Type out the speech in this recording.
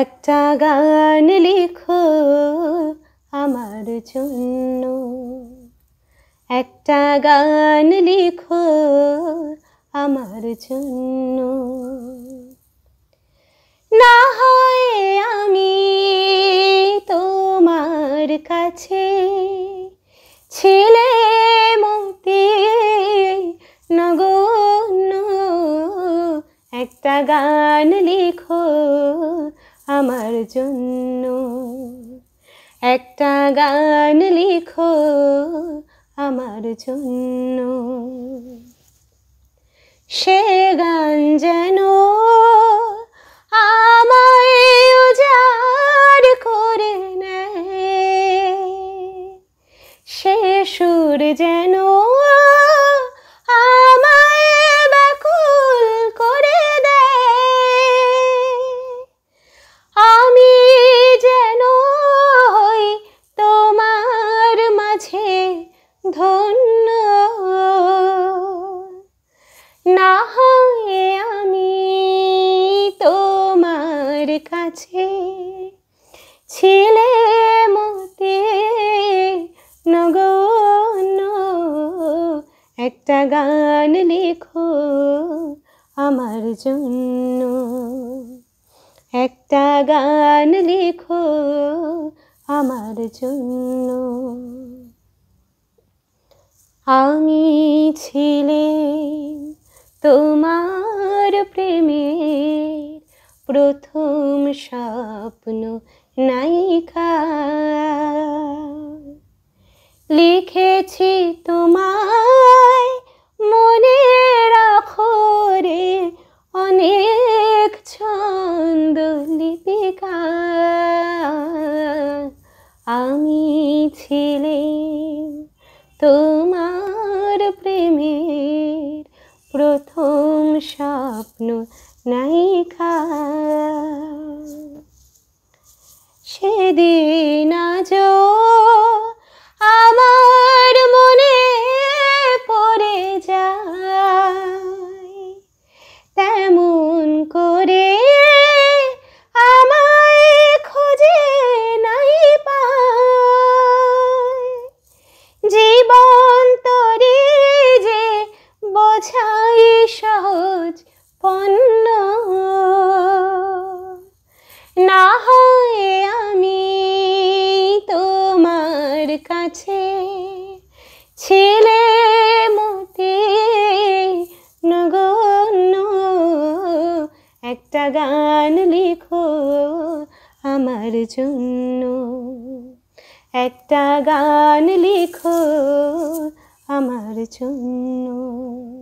একটা গান লিখো আমার জন্য একটা গান লিখো আমার জন্য না হয় আমি তোমার কাছে ছেলে মুক্তি নগণ্য একটা গান লিখো আমার জন্য একটা গান লিখো আমার জন্য সে গান যেন আমায় করে নেয় সে সুর যেন ধন্য না হয় আমি তোমার কাছে ছিলে মতে নগণ্য একটা গান লেখো আমার জন্য একটা গান লেখো আমার জন্য আমি ছিলে তোমার প্রেমের প্রথম স্বপ্ন নায়িকা লিখেছি তোমায় মনে রাখো রে অনেক ছন্দ লিপিকা আমি ছিলে তো স্বপ্ন নাই খা সেদিন পণ্য না হয় আমি তোমার কাছে ছেলে মতে নগণ্য একটা গান লিখো আমার জন্য একটা গান লিখো আমার জন্য